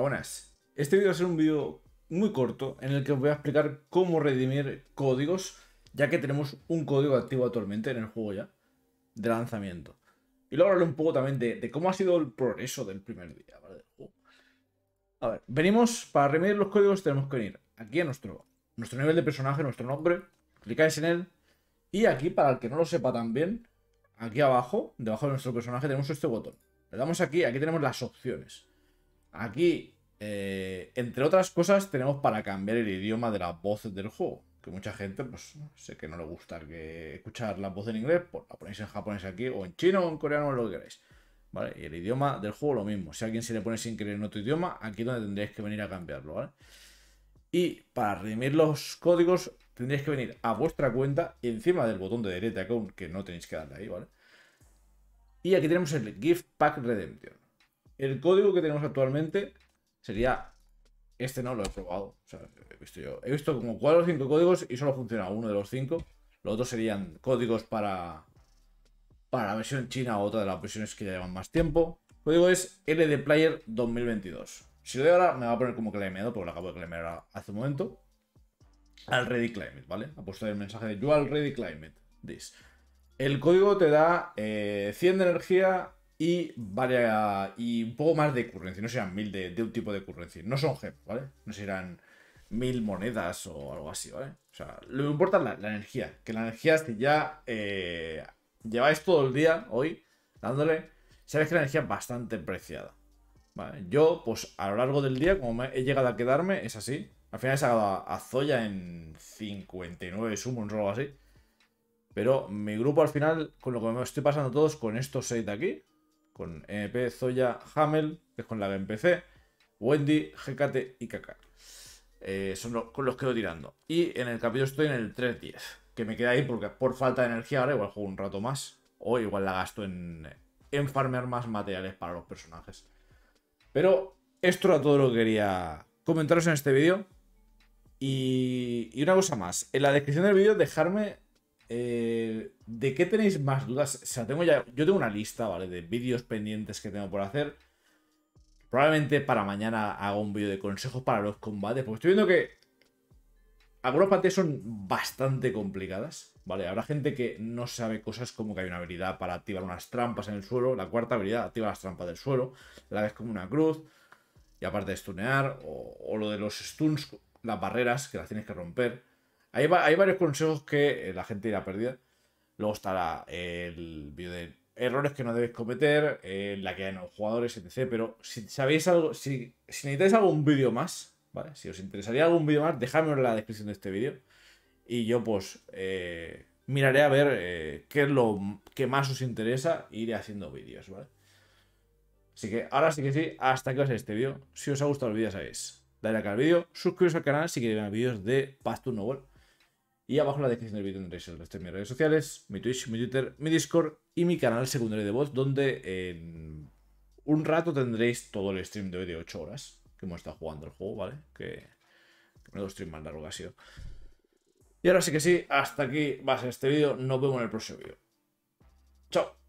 buenas. Este vídeo va a ser un vídeo muy corto en el que os voy a explicar cómo redimir códigos, ya que tenemos un código activo actualmente en el juego ya, de lanzamiento. Y luego hablaré un poco también de, cómo ha sido el progreso del primer día oh. A ver, venimos, para redimir los códigos tenemos que venir aquí a nuestro, nuestro nivel de personaje, nuestro nombre, clicáis en él, y aquí, para el que no lo sepa tan aquí abajo, debajo de nuestro personaje, tenemos este botón. Le damos aquí, aquí tenemos las opciones. Aquí, eh, entre otras cosas, tenemos para cambiar el idioma de la voz del juego. Que mucha gente, pues, sé que no le gusta escuchar la voz en inglés, pues la ponéis en japonés aquí, o en chino, o en coreano, o lo que queráis. Y el idioma del juego lo mismo. Si a alguien se le pone sin querer en otro idioma, aquí es donde tendréis que venir a cambiarlo, Y para redimir los códigos, tendréis que venir a vuestra cuenta encima del botón de derecha, Account, que no tenéis que darle ahí, ¿vale? Y aquí tenemos el Gift Pack Redemption el código que tenemos actualmente sería... Este no lo he probado. he visto yo. He visto como cuatro o cinco códigos y solo funciona uno de los cinco. Los otros serían códigos para, para la versión china o otra de las versiones que ya llevan más tiempo. El código es LD Player 2022. Si lo doy ahora, me va a poner como claimeado, porque lo acabo de claimear hace un momento. Al Ready Climate, ¿vale? Ha puesto el mensaje de yo al Ready Climate. Dice El código te da 100 eh, de energía, y, ah, y un poco más de currency, no serán mil de, de, un tipo de currency, no son gems, ¿vale? No serán mil monedas o algo así, ¿vale? O sea, lo que importa es la, energía, que la energía que ya eh, lleváis todo el día hoy dándole, sabéis que la energía es bastante preciada, ¿vale? Yo, pues a lo largo del día, como he llegado a quedarme, es así, al final he sacado a, Zoya en 59 sumos o algo así, pero mi grupo al final, con lo que me estoy pasando todos, con estos 6 de aquí, con e MP, Zoya, Hamel, que es con la que Wendy, GKT y Kaka. Eh, son los, con los que tirando. Y en el capítulo estoy en el 3.10, que me queda ahí porque por falta de energía ahora igual juego un rato más, o igual la gasto en, en farmear más materiales para los personajes. Pero esto era todo lo que quería comentaros en este vídeo. Y, una cosa más, en la descripción del vídeo dejarme eh, ¿De qué tenéis más dudas? O sea, tengo ya. Yo tengo una lista, ¿vale? De vídeos pendientes que tengo por hacer. Probablemente para mañana hago un vídeo de consejos para los combates. Porque estoy viendo que. Algunas partidas son bastante complicadas. Vale, habrá gente que no sabe cosas como que hay una habilidad para activar unas trampas en el suelo. La cuarta habilidad activa las trampas del suelo. La ves como una cruz. Y aparte de stunear. O, lo de los stuns, las barreras que las tienes que romper. Hay, hay varios consejos que eh, la gente irá perdida. Luego estará el vídeo de errores que no debéis cometer, la que hay en los jugadores, etc. Pero si sabéis algo, si, necesitáis algún vídeo más, ¿vale? Si os interesaría algún vídeo más, dejadme en la descripción de este vídeo. Y yo pues eh, miraré a ver eh, qué es lo que más os interesa e iré haciendo vídeos, ¿vale? Así que ahora sí que sí, hasta que os este vídeo. Si os ha gustado el vídeo, sabéis, dale acá al vídeo, suscribiros al canal si queréis ver vídeos de to Novel. Y abajo en la descripción del vídeo tendréis el resto de mis redes sociales, mi Twitch, mi Twitter, mi Discord y mi canal secundario de voz, donde en un rato tendréis todo el stream de hoy de 8 horas que hemos estado jugando el juego, ¿vale? Que, no lo stream más largo que ha sido. Y ahora sí que sí, hasta aquí va a ser este vídeo. Nos vemos en el próximo vídeo. ¡Chao!